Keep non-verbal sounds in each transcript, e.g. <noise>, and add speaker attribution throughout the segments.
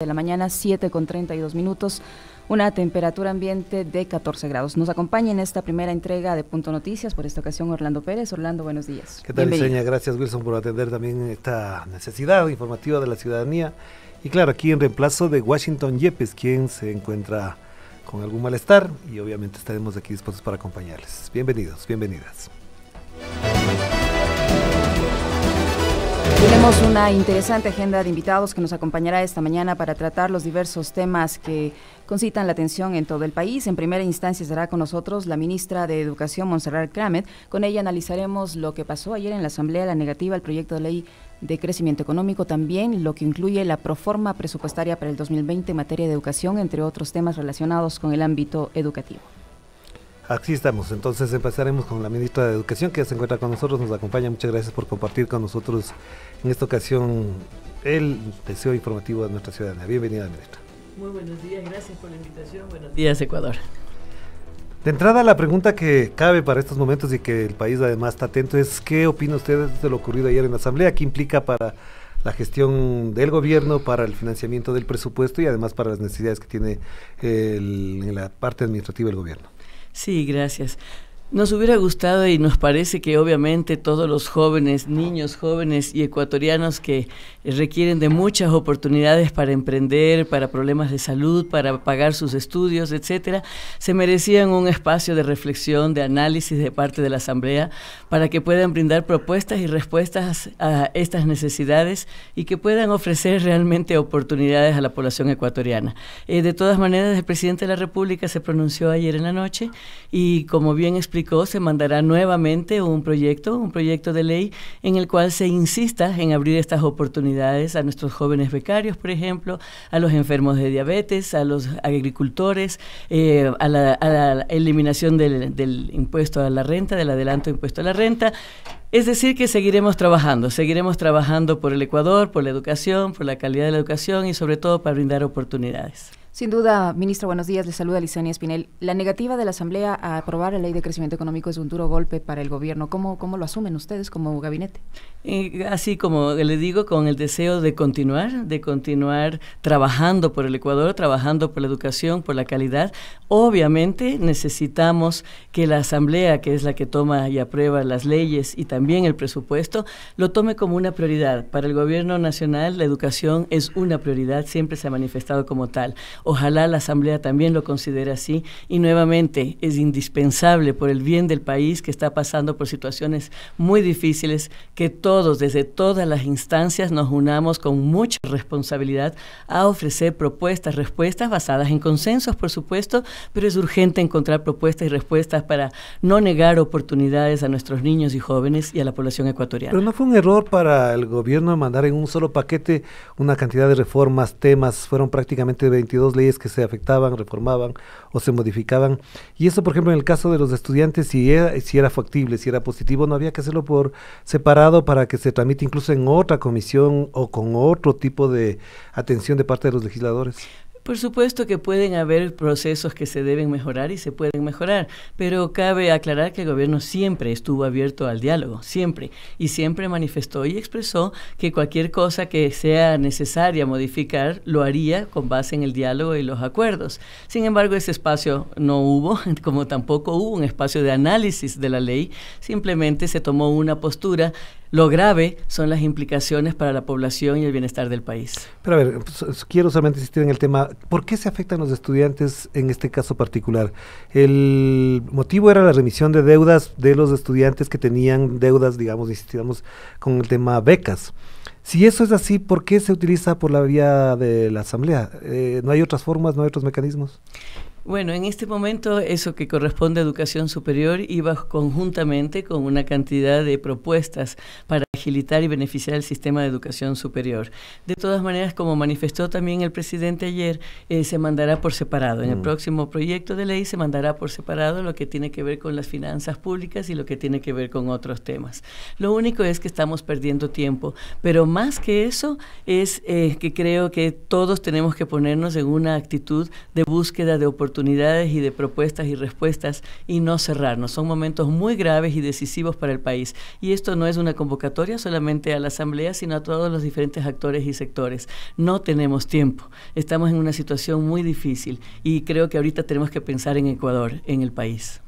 Speaker 1: de la mañana, 7 con 32 minutos, una temperatura ambiente de 14 grados. Nos acompaña en esta primera entrega de Punto Noticias, por esta ocasión Orlando Pérez. Orlando, buenos días. ¿Qué tal, señora?
Speaker 2: Gracias, Wilson, por atender también esta necesidad informativa de la ciudadanía. Y claro, aquí en reemplazo de Washington Yepes, quien se encuentra con algún malestar y obviamente estaremos aquí dispuestos para acompañarles. Bienvenidos, bienvenidas.
Speaker 1: una interesante agenda de invitados que nos acompañará esta mañana para tratar los diversos temas que concitan la atención en todo el país. En primera instancia estará con nosotros la ministra de Educación, Monserrat Kramet. Con ella analizaremos lo que pasó ayer en la Asamblea, la negativa al proyecto de ley de crecimiento económico, también lo que incluye la proforma presupuestaria para el 2020 en materia de educación, entre otros temas relacionados con el ámbito educativo.
Speaker 2: Así estamos, entonces empezaremos con la ministra de Educación que ya se encuentra con nosotros, nos acompaña, muchas gracias por compartir con nosotros en esta ocasión el deseo informativo de nuestra ciudadanía. Bienvenida, ministra.
Speaker 3: Muy buenos días, gracias por la invitación, buenos días Ecuador.
Speaker 2: De entrada, la pregunta que cabe para estos momentos y que el país además está atento es ¿qué opina usted de lo ocurrido ayer en la Asamblea? ¿Qué implica para la gestión del gobierno para el financiamiento del presupuesto y además para las necesidades que tiene la parte administrativa del gobierno.
Speaker 3: Sí, gracias. Nos hubiera gustado y nos parece que obviamente todos los jóvenes, niños, jóvenes y ecuatorianos que requieren de muchas oportunidades para emprender, para problemas de salud, para pagar sus estudios, etcétera, se merecían un espacio de reflexión, de análisis de parte de la Asamblea para que puedan brindar propuestas y respuestas a estas necesidades y que puedan ofrecer realmente oportunidades a la población ecuatoriana. Eh, de todas maneras, el presidente de la República se pronunció ayer en la noche y como bien explicó se mandará nuevamente un proyecto, un proyecto de ley en el cual se insista en abrir estas oportunidades a nuestros jóvenes becarios, por ejemplo, a los enfermos de diabetes, a los agricultores, eh, a, la, eliminación del, impuesto a la renta, del adelanto impuesto a la renta. Es decir, que seguiremos trabajando, seguiremos trabajando por el Ecuador, por la educación, por la calidad de la educación y sobre todo para brindar oportunidades.
Speaker 1: Sin duda, Ministro, buenos días. Le saluda Licenia Espinel. La negativa de la Asamblea a aprobar la ley de crecimiento económico es un duro golpe para el gobierno. ¿Cómo, cómo lo asumen ustedes como gabinete?
Speaker 3: Eh, así como le digo, con el deseo de continuar, de continuar trabajando por el Ecuador, trabajando por la educación, por la calidad. Obviamente necesitamos que la Asamblea, que es la que toma y aprueba las leyes y también el presupuesto, lo tome como una prioridad. Para el gobierno nacional, la educación es una prioridad, siempre se ha manifestado como tal. Ojalá la Asamblea también lo considere así y nuevamente es indispensable por el bien del país que está pasando por situaciones muy difíciles que todos, desde todas las instancias, nos unamos con mucha responsabilidad a ofrecer propuestas, respuestas basadas en consensos, por supuesto, pero es urgente encontrar propuestas y respuestas para no negar oportunidades a nuestros niños y jóvenes y a la población ecuatoriana. Pero no
Speaker 2: fue un error para el gobierno mandar en un solo paquete una cantidad de reformas, temas, fueron prácticamente 22 leyes que se afectaban, reformaban o se modificaban. Y eso, por ejemplo, en el caso de los estudiantes, si era, si era factible, si era positivo, no había que hacerlo por separado para que se tramite incluso en otra comisión o con otro tipo de atención de parte de los legisladores.
Speaker 3: Por supuesto que pueden haber procesos que se deben mejorar y se pueden mejorar, pero cabe aclarar que el gobierno siempre estuvo abierto al diálogo, siempre, y siempre manifestó y expresó que cualquier cosa que sea necesaria modificar lo haría con base en el diálogo y los acuerdos. Sin embargo, ese espacio no hubo, <laughs> como tampoco hubo un espacio de análisis de la ley, simplemente se tomó una postura lo grave son las implicaciones para la población y el bienestar del país.
Speaker 2: Pero a ver, pues, quiero solamente insistir en el tema, ¿por qué se afectan los estudiantes en este caso particular? El motivo era la remisión de deudas de los estudiantes que tenían deudas, digamos, insistimos, con el tema becas. Si eso es así, ¿por qué se utiliza por la vía de la Asamblea? Eh, ¿No hay otras formas, no hay otros mecanismos?
Speaker 3: Bueno, en este momento eso que corresponde a educación superior iba conjuntamente con una cantidad de propuestas para y beneficiar el sistema de educación superior. De todas maneras, como manifestó también el presidente ayer, eh, se mandará por separado. En el mm. próximo proyecto de ley se mandará por separado lo que tiene que ver con las finanzas públicas y lo que tiene que ver con otros temas. Lo único es que estamos perdiendo tiempo, pero más que eso es eh, que creo que todos tenemos que ponernos en una actitud de búsqueda de oportunidades y de propuestas y respuestas y no cerrarnos. Son momentos muy graves y decisivos para el país. Y esto no es una convocatoria solamente a la Asamblea, sino a todos los diferentes actores y sectores. No tenemos tiempo. Estamos en una situación muy difícil y creo que ahorita tenemos que pensar en Ecuador, en el país.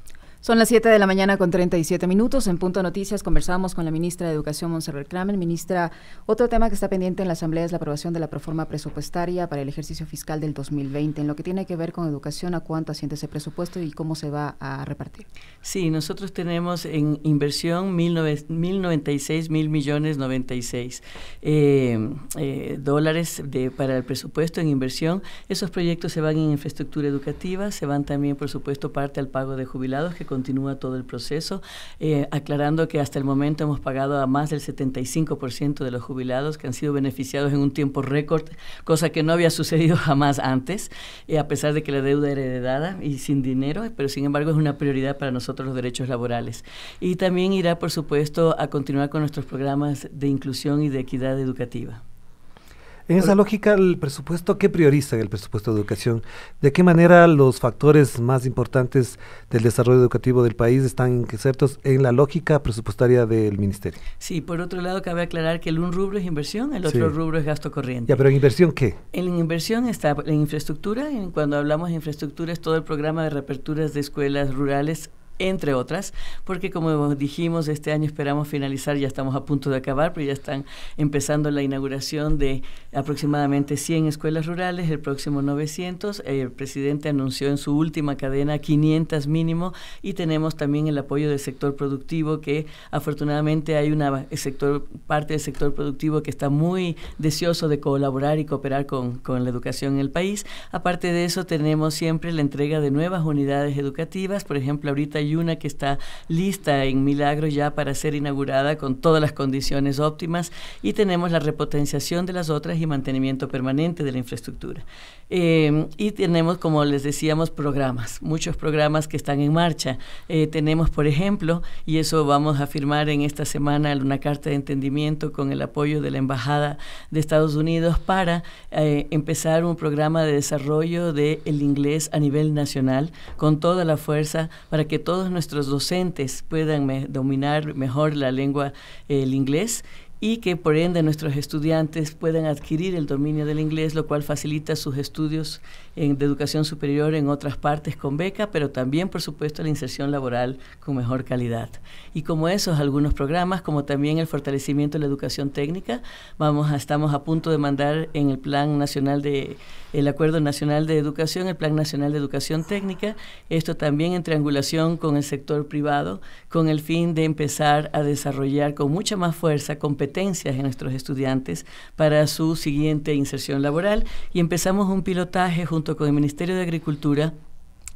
Speaker 1: Son las 7 de la mañana con 37 minutos. En Punto Noticias conversamos con la ministra de Educación, Monserrat Kramer. Ministra, otro tema que está pendiente en la Asamblea es la aprobación de la proforma presupuestaria para el ejercicio fiscal del 2020. En lo que tiene que ver con educación, ¿a cuánto asciende ese presupuesto y cómo se va a repartir?
Speaker 3: Sí, nosotros tenemos en inversión 1.096 mil millones 96 eh, eh, dólares de, para el presupuesto en inversión. Esos proyectos se van en infraestructura educativa, se van también, por supuesto, parte al pago de jubilados que continúa todo el proceso, eh, aclarando que hasta el momento hemos pagado a más del 75% de los jubilados que han sido beneficiados en un tiempo récord, cosa que no había <laughs> sucedido jamás antes, eh, a pesar de que la deuda era heredada y sin dinero, pero sin embargo es una prioridad para nosotros los derechos laborales. Y también irá, por supuesto, a continuar con nuestros programas de inclusión y de equidad educativa.
Speaker 2: En esa lógica, el presupuesto, ¿qué prioriza el presupuesto de educación? ¿De qué manera los factores más importantes del desarrollo educativo del país están insertos en la lógica presupuestaria del ministerio?
Speaker 3: Sí, por otro lado, cabe aclarar que el un rubro es inversión, el otro rubro es gasto corriente. Ya, pero ¿en inversión qué? En inversión está en infraestructura, en, cuando hablamos de infraestructura es todo el programa de reaperturas de escuelas rurales entre otras, porque como dijimos, este año esperamos finalizar, ya estamos a punto de acabar, pero ya están empezando la inauguración de aproximadamente 100 escuelas rurales, el próximo 900, el presidente anunció en su última cadena 500 mínimo y tenemos también el apoyo del sector productivo que afortunadamente hay una sector, parte del sector productivo que está muy deseoso de colaborar y cooperar con, con la educación en el país. Aparte de eso, tenemos siempre la entrega de nuevas unidades educativas, por ejemplo, ahorita hay una que está lista en Milagro ya para ser inaugurada con todas las condiciones óptimas y tenemos la repotenciación de las otras y mantenimiento permanente de la infraestructura. Em, y tenemos, como les decíamos, programas, muchos programas que están en marcha. Eh, tenemos, por ejemplo, y eso vamos a firmar en esta semana una carta de entendimiento con el apoyo de la Embajada de Estados Unidos para eh, empezar un programa de desarrollo del inglés a nivel nacional con toda la fuerza para que todos nuestros docentes puedan dominar mejor la lengua, el inglés y que por ende nuestros estudiantes puedan adquirir el dominio del inglés, lo cual facilita sus estudios de educación superior en otras partes con beca, pero también, por supuesto, la inserción laboral con mejor calidad. Y como esos algunos programas, como también el fortalecimiento de la educación técnica, vamos a, estamos a punto de mandar en el Plan Nacional de el Acuerdo Nacional de Educación, el Plan Nacional de Educación Técnica, esto también en triangulación con el sector privado, con el fin de empezar a desarrollar con mucha más fuerza competencias competencias de nuestros estudiantes para su siguiente inserción laboral y empezamos un pilotaje junto con el Ministerio de Agricultura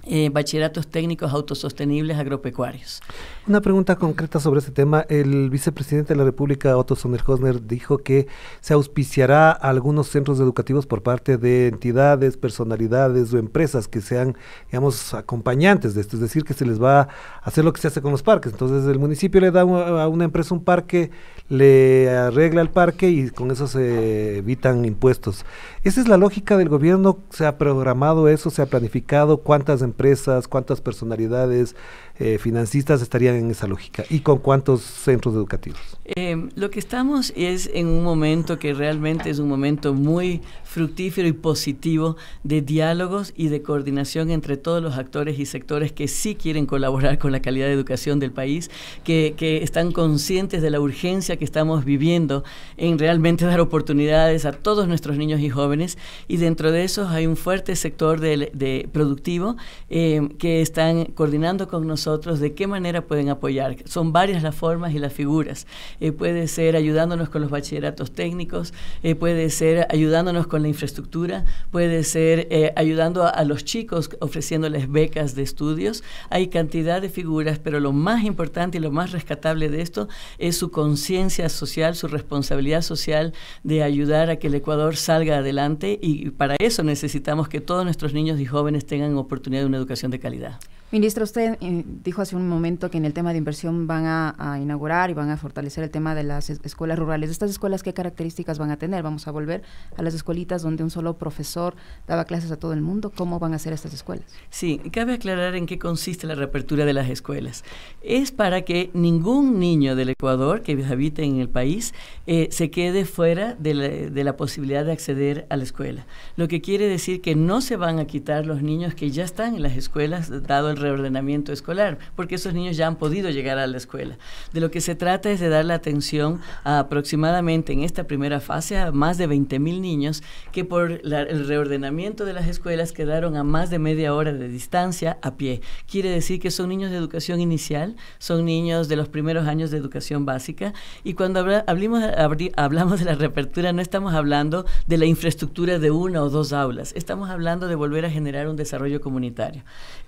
Speaker 3: eh, bachilleratos técnicos autosostenibles agropecuarios.
Speaker 2: Una pregunta concreta sobre este tema. El vicepresidente de la República, Otto Sonner-Hosner dijo que se auspiciará algunos centros educativos por parte de entidades, personalidades o empresas que sean, digamos, acompañantes de esto. Es decir, que se les va a hacer lo que se hace con los parques. Entonces, el municipio le da a una empresa un parque, le arregla el parque y con eso se evitan impuestos. ¿Esa es la lógica del gobierno? ¿Se ha programado eso? ¿Se ha planificado? ¿Cuántas empresas? empresas, cuántas personalidades, eh, financistas estarían en esa lógica? ¿Y con cuántos centros educativos?
Speaker 3: Em, lo que estamos es en un momento que realmente es un momento muy fructífero y positivo de diálogos y de coordinación entre todos los actores y sectores que sí quieren colaborar con la calidad de educación del país, que, están conscientes de la urgencia que estamos viviendo en realmente <laughs> dar oportunidades a todos nuestros niños y jóvenes y dentro de esos hay un fuerte sector de, productivo em, que están coordinando con nosotros de qué manera pueden apoyar. Son varias las formas y las figuras. Eh, puede ser ayudándonos con los bachilleratos técnicos, eh, puede ser ayudándonos con la infraestructura, puede ser eh, ayudando a, los chicos ofreciéndoles becas de estudios. Hay cantidad de figuras, pero lo más importante y lo más rescatable de esto es su conciencia social, su responsabilidad social de ayudar a que el Ecuador salga adelante y para eso necesitamos que todos nuestros niños y jóvenes tengan oportunidad de una educación de calidad.
Speaker 1: Ministra, usted eh, dijo hace un momento que en el tema de inversión van a, inaugurar y van a fortalecer el tema de las escuelas rurales. ¿Estas escuelas qué características van a tener? ¿Vamos a volver a las escuelitas donde un solo profesor daba clases a todo el mundo? ¿Cómo van a ser estas escuelas?
Speaker 3: Sí, cabe aclarar en qué consiste la reapertura de las escuelas. Es para que ningún niño del Ecuador que habite en el país eh, se quede fuera de la, de la posibilidad de acceder a la escuela. Lo que quiere decir que no se van a quitar los niños que ya están en las escuelas, dado el reordenamiento escolar, porque esos niños ya han podido llegar a la escuela. De lo que se trata es de dar la atención a aproximadamente en esta primera fase a más de 20.000 niños que por el reordenamiento de las escuelas quedaron a más de media hora de distancia a pie. Quiere decir que son niños de educación inicial, son niños de los primeros años de educación básica y cuando hablamos de la reapertura no estamos hablando de la infraestructura de una o dos aulas, estamos hablando de volver a generar un desarrollo comunitario.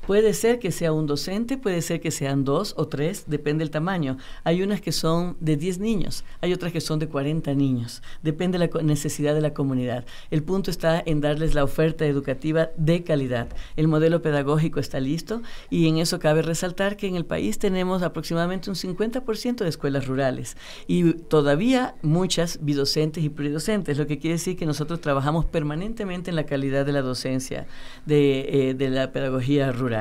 Speaker 3: Puede ser que sea un docente, puede ser que sean dos o tres, depende del tamaño. Hay unas que son de 10 niños, hay otras que son de 40 niños, depende de la necesidad de la comunidad. El punto está en darles la oferta educativa de calidad. El modelo pedagógico está listo y en eso cabe resaltar que en el país tenemos aproximadamente un 50% de escuelas rurales y todavía muchas bidocentes y pluridocentes, lo que quiere decir que nosotros trabajamos permanentemente en la calidad de la docencia, de, eh, de la pedagogía rural.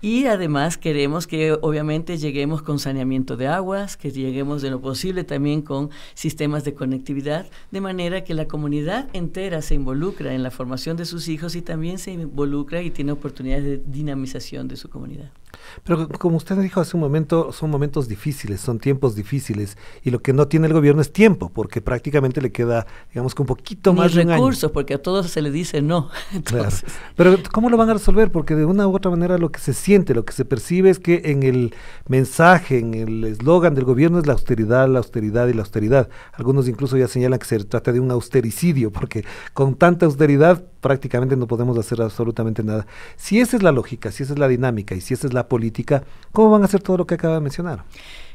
Speaker 3: Y además queremos que obviamente lleguemos con saneamiento de aguas, que lleguemos de lo posible también con sistemas de conectividad, de manera que la comunidad entera se involucra en la formación de sus hijos y también se involucra y tiene oportunidades de dinamización de su comunidad.
Speaker 2: Pero como usted dijo hace un momento, son momentos difíciles, son tiempos difíciles y lo que no tiene el gobierno es tiempo, porque prácticamente le queda, digamos, con un poquito más de recursos,
Speaker 3: porque a todos se le dice no.
Speaker 2: <laughs> Pero ¿cómo lo van a resolver? Porque de una u otra manera lo que se siente, lo que se percibe es que en el mensaje, en el eslogan del gobierno es la austeridad, la austeridad y la austeridad. Algunos incluso ya señalan que se trata de un austericidio, porque con tanta austeridad prácticamente no podemos hacer absolutamente nada. Si esa es la lógica, si esa es la dinámica y si esa es la política, ¿cómo van a hacer todo lo que acaba de mencionar?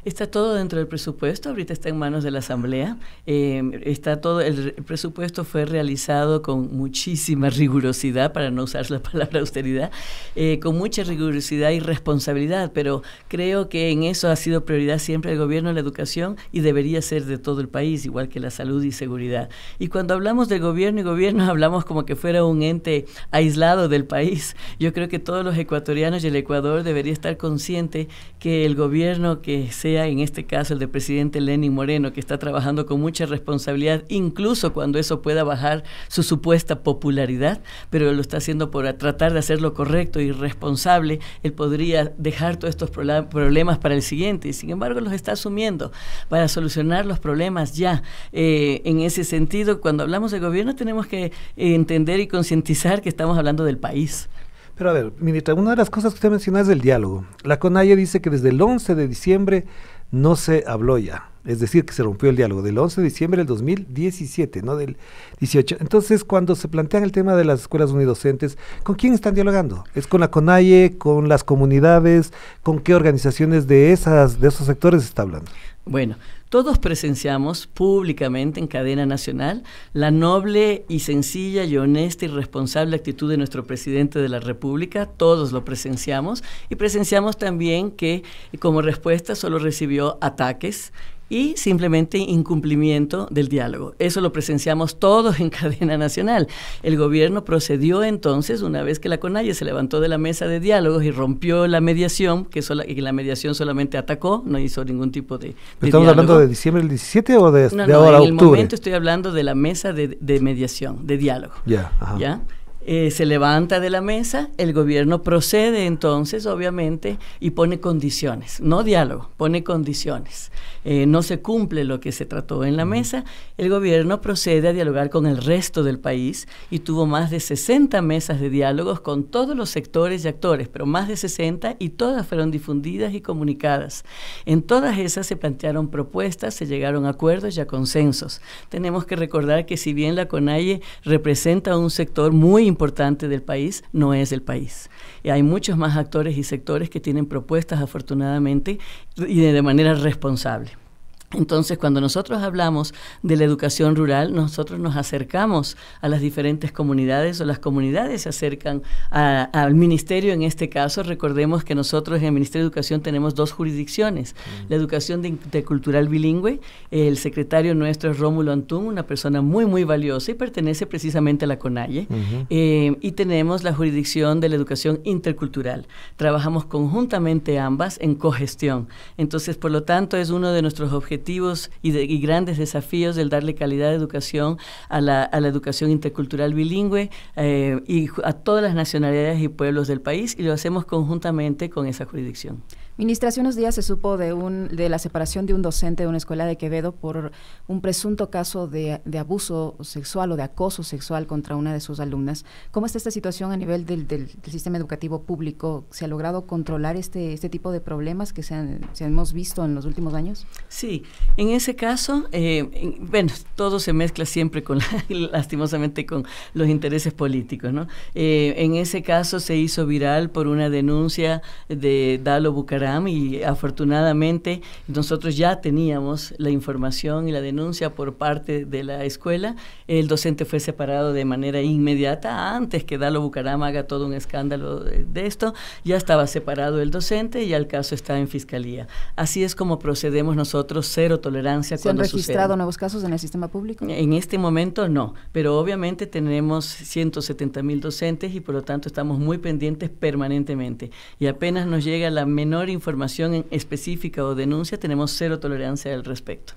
Speaker 3: Está todo dentro del presupuesto, ahorita está en manos de la Asamblea. Eh, está todo, el, presupuesto fue realizado con muchísima rigurosidad, para no usar la <laughs> palabra austeridad, eh, con mucha rigurosidad y responsabilidad, pero creo que en eso ha sido prioridad siempre el gobierno, de la educación y debería ser de todo el país, igual que la salud y seguridad. Y cuando hablamos de gobierno y gobierno, <laughs> hablamos como que fuera un ente aislado del país. Yo creo que todos los ecuatorianos y el Ecuador debería estar consciente que el gobierno que se en este caso, el de presidente Lenin Moreno, que está trabajando con mucha responsabilidad, incluso cuando eso pueda bajar su supuesta popularidad, pero lo está haciendo por tratar de hacer lo correcto y responsable, él podría dejar todos estos problemas para el siguiente. sin embargo, los está asumiendo para solucionar los problemas ya. Eh, en ese sentido, cuando hablamos de gobierno, tenemos que entender y concientizar
Speaker 2: que estamos hablando del país. Pero a ver, ministra, una de las cosas que usted menciona es el diálogo. La CONAIE dice que desde el 11 de diciembre no se habló ya, es decir, que se rompió el diálogo del 11 de diciembre del 2017, no del 18. Entonces, cuando se plantea el tema de las escuelas unidocentes, ¿con quién están dialogando? ¿Es con la CONAIE, con las comunidades, con qué organizaciones de esas de esos sectores se está hablando?
Speaker 3: Bueno, todos presenciamos públicamente en cadena nacional la noble y sencilla y honesta y responsable actitud de nuestro presidente de la República, todos lo presenciamos y presenciamos también que como respuesta solo recibió ataques y simplemente incumplimiento del diálogo. Eso lo presenciamos todos en <laughs> cadena nacional. El gobierno procedió entonces, una vez que la CONAIE se levantó de la mesa de diálogos y rompió la mediación, que, la mediación solamente atacó, no hizo ningún tipo de... de ¿Estamos hablando de
Speaker 2: diciembre del 17 o de, de no, ahora en octubre? el momento
Speaker 3: estoy hablando de la mesa de, mediación, de diálogo. ya ¿Ya? Eh, se levanta de la mesa, el gobierno procede entonces, obviamente, y pone condiciones, no diálogo, pone condiciones. Eh, no se cumple lo que se trató en la mesa, el gobierno procede a dialogar con el resto del país y tuvo más de 60 mesas de diálogos con todos los sectores y actores, pero más de 60 y todas fueron difundidas y comunicadas. En todas esas se plantearon propuestas, se llegaron a acuerdos y a consensos. Tenemos que recordar que si bien la CONAIE representa un sector muy importante del país no es el país. Y hay muchos más actores y sectores que tienen propuestas, afortunadamente, y de manera responsable. Entonces, cuando nosotros hablamos de la educación rural, nosotros nos acercamos a las diferentes comunidades o las comunidades se acercan al ministerio. En este caso, recordemos que nosotros en el Ministerio de Educación tenemos dos jurisdicciones. Mm. La educación intercultural bilingüe, el secretario nuestro es Rómulo Antún, una persona muy, muy valiosa y pertenece precisamente a la CONALE. Eh, y tenemos la jurisdicción de la educación intercultural. Trabajamos conjuntamente ambas en cogestión. Entonces, por lo tanto, es uno de nuestros objetivos y, grandes desafíos del darle calidad de educación a la, a la educación intercultural bilingüe eh, y a todas las nacionalidades y pueblos del país y lo hacemos conjuntamente con esa jurisdicción.
Speaker 1: Ministra, hace unos días se supo de, un, de la separación de un docente de una escuela de Quevedo por un presunto caso de, abuso sexual o de acoso sexual contra una de sus alumnas. ¿Cómo está esta situación a nivel del, del, sistema educativo público? ¿Se ha logrado controlar este, este tipo de problemas que se, han, hemos visto en los últimos años?
Speaker 3: Sí, en ese caso, eh, bueno, todo se mezcla siempre con, <laughs> lastimosamente, con los intereses políticos, ¿no? Eh, en ese caso se hizo viral por una denuncia de Dalo Bucaramanga y afortunadamente nosotros ya teníamos la información y la denuncia por parte de la escuela. El docente fue separado de manera inmediata antes que Dalo Bucaram haga todo un escándalo de esto. Ya estaba separado el docente y ya el caso está en fiscalía. Así es como procedemos nosotros, cero tolerancia ¿Se han registrado
Speaker 1: nuevos casos en el sistema público?
Speaker 3: En este momento no, pero obviamente tenemos 170 mil docentes y por lo tanto estamos muy pendientes permanentemente. Y apenas nos llega la menor información en específica o denuncia, tenemos cero tolerancia al respecto.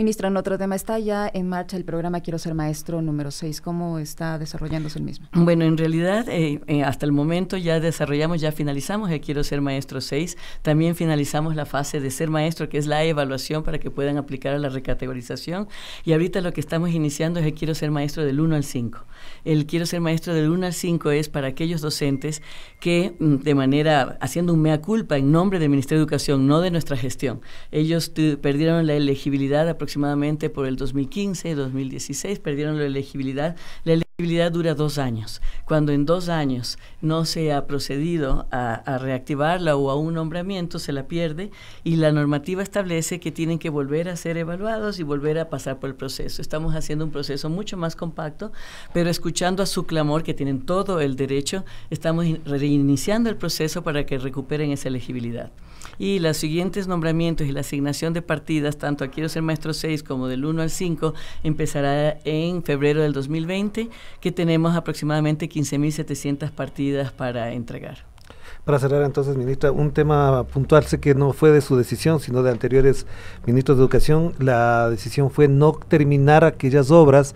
Speaker 1: Ministra, en otro tema, está ya en marcha el programa Quiero ser maestro número 6. ¿Cómo está desarrollándose el mismo?
Speaker 3: Bueno, en realidad, eh, eh, hasta el momento ya desarrollamos, ya finalizamos el Quiero ser maestro 6. También finalizamos la fase de ser maestro, que es la evaluación para que puedan aplicar a la recategorización. Y ahorita lo que estamos iniciando es el Quiero ser maestro del 1 al 5. El Quiero ser maestro del 1 al 5 es para aquellos docentes que, mm, de manera, haciendo un mea culpa en nombre del Ministerio de Educación, no de nuestra gestión, ellos perdieron la elegibilidad aproximadamente aproximadamente por el 2015 2016 perdieron la elegibilidad. La elegibilidad dura dos años. Cuando en dos años no se ha procedido a, reactivarla o a un nombramiento, se la pierde y la normativa establece que tienen que volver a ser evaluados y volver a pasar por el proceso. Estamos haciendo un proceso mucho más compacto, pero escuchando a su clamor, que tienen todo el derecho, estamos reiniciando el proceso para que recuperen esa elegibilidad. Y los siguientes nombramientos y la asignación de partidas, tanto a Quiero ser maestro 6 como del 1 al 5, empezará en febrero del 2020, que tenemos aproximadamente 15.700 partidas para entregar.
Speaker 2: Para cerrar entonces, ministra, un tema puntual, sé que no fue de su decisión, sino de anteriores ministros de Educación, la decisión fue no terminar aquellas obras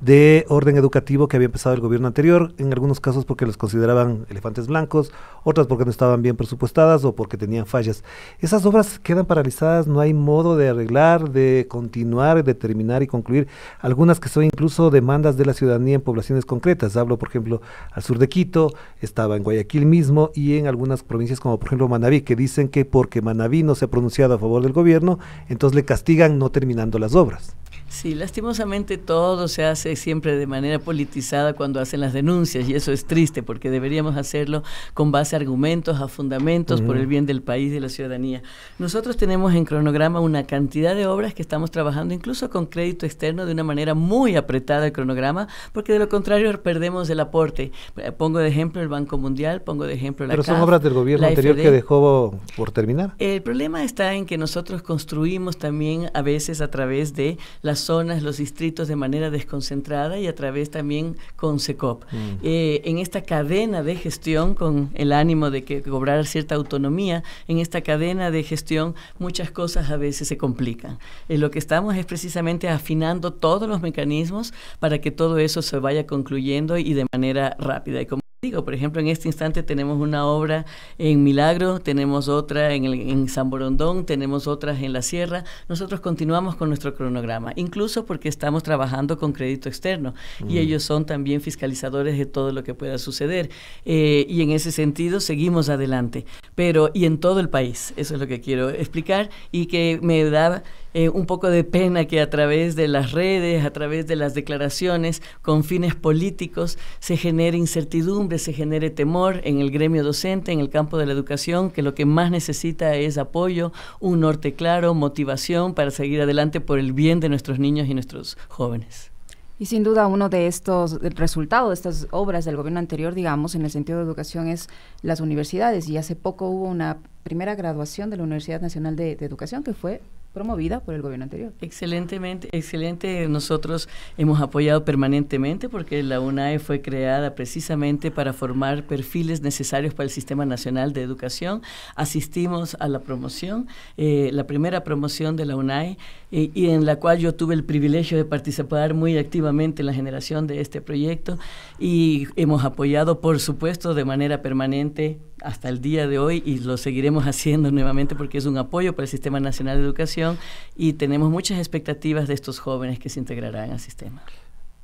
Speaker 2: de orden educativo que había empezado el gobierno anterior, en algunos casos porque los consideraban elefantes blancos, otras porque no estaban bien presupuestadas o porque tenían fallas. Esas obras quedan paralizadas, no hay modo de arreglar, de continuar, de terminar y concluir. Algunas que son incluso demandas de la ciudadanía en poblaciones concretas. Hablo, por ejemplo, al sur de Quito, estaba en Guayaquil mismo y en algunas provincias como por ejemplo Manabí, que dicen que porque Manabí no se ha pronunciado a favor del gobierno, entonces le castigan no terminando las obras.
Speaker 3: Sí, lastimosamente todo se hace siempre de manera politizada cuando hacen las denuncias y eso es triste porque deberíamos hacerlo con base a argumentos, a fundamentos por el bien del país y de la ciudadanía. Nosotros tenemos en cronograma una cantidad de obras que estamos trabajando incluso con crédito externo de una manera muy apretada el cronograma porque de lo contrario perdemos el aporte. Eh, pongo de ejemplo el Banco Mundial, pongo de ejemplo la Pero son obras del gobierno anterior que
Speaker 2: dejó por terminar.
Speaker 3: El problema está en que nosotros construimos también a veces a través de las zonas, los distritos de manera desconcentrada y a través también con SECOP. Mm. Eh, en esta cadena de gestión, con el ánimo de que cobrar cierta autonomía, en esta cadena de gestión muchas cosas a veces se complican. Eh, lo que estamos es precisamente afinando todos los mecanismos para que todo eso se vaya concluyendo y de manera rápida. Y por ejemplo, en este instante tenemos una obra en Milagro, tenemos otra en, el, San Borondón, tenemos otras en la Sierra. Nosotros continuamos con nuestro cronograma, incluso porque estamos trabajando con crédito externo y mm. ellos son también fiscalizadores de todo lo que pueda suceder. Eh, y en ese sentido seguimos adelante, pero y en todo el país, eso es lo que quiero explicar y que me da eh, un poco de pena que a través de las redes, a través de las declaraciones con fines políticos, se genere incertidumbre, se genere temor en el gremio docente, en el campo de la educación, que lo que más necesita es apoyo, un norte claro, motivación para seguir adelante por el bien de nuestros niños y nuestros jóvenes.
Speaker 1: Y sin duda uno de estos resultados de estas obras del gobierno anterior, digamos, en el sentido de educación es las universidades. Y hace poco hubo una primera graduación de la Universidad Nacional de Educación que fue promovida por el gobierno anterior.
Speaker 3: Excelentemente, excelente. Nosotros hemos apoyado permanentemente porque la UNAE fue creada precisamente para formar perfiles necesarios para el Sistema Nacional de Educación. Asistimos a la promoción, eh, la primera promoción de la UNAE, eh, y en la cual yo tuve el privilegio de participar muy activamente en la generación de este proyecto y hemos apoyado, por supuesto, de manera permanente hasta el día de hoy y lo seguiremos haciendo nuevamente porque es un apoyo para el Sistema Nacional de Educación y tenemos muchas expectativas de estos jóvenes que se integrarán al sistema.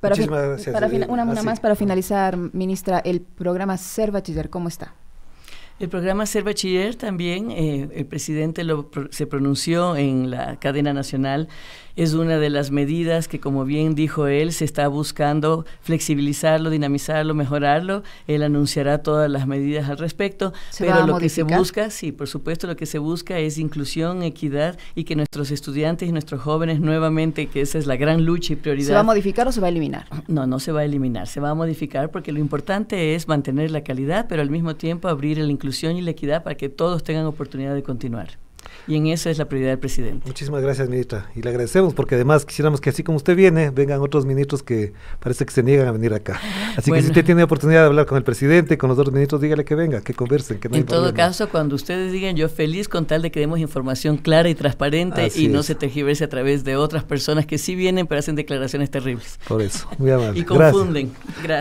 Speaker 3: Muchísimas
Speaker 1: gracias. una, ah, más para finalizar, ministra, el programa Ser Bachiller, ¿cómo está?
Speaker 3: El programa Ser Bachiller también, eh, el presidente se pronunció en la cadena nacional es una de las medidas que, como bien dijo él, se está buscando flexibilizarlo, dinamizarlo, mejorarlo. Él anunciará todas las medidas al respecto, pero lo que se busca, sí, por supuesto, lo que se busca es inclusión, equidad y que nuestros estudiantes y nuestros jóvenes nuevamente, que esa es la gran lucha y prioridad. ¿Se va a modificar o se va a eliminar? No, no se va a eliminar, se va a modificar porque lo importante es mantener la calidad, pero al mismo tiempo abrir la inclusión y la equidad para que todos tengan oportunidad de continuar
Speaker 2: y en eso es la prioridad del presidente. Muchísimas gracias, ministra. Y le agradecemos porque además quisiéramos que así como usted viene, vengan otros ministros que parece que se niegan a venir acá. Así que si usted tiene oportunidad de hablar con el presidente, con los otros ministros, dígale que venga, que conversen. Que no en todo
Speaker 3: caso, cuando ustedes digan yo feliz con tal de que demos información clara y transparente y no se tergiverse a través de otras personas que sí vienen pero hacen declaraciones terribles. Por eso, muy amable. y confunden.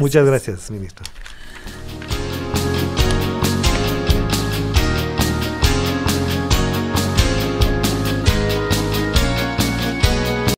Speaker 3: Muchas
Speaker 2: gracias, ministro.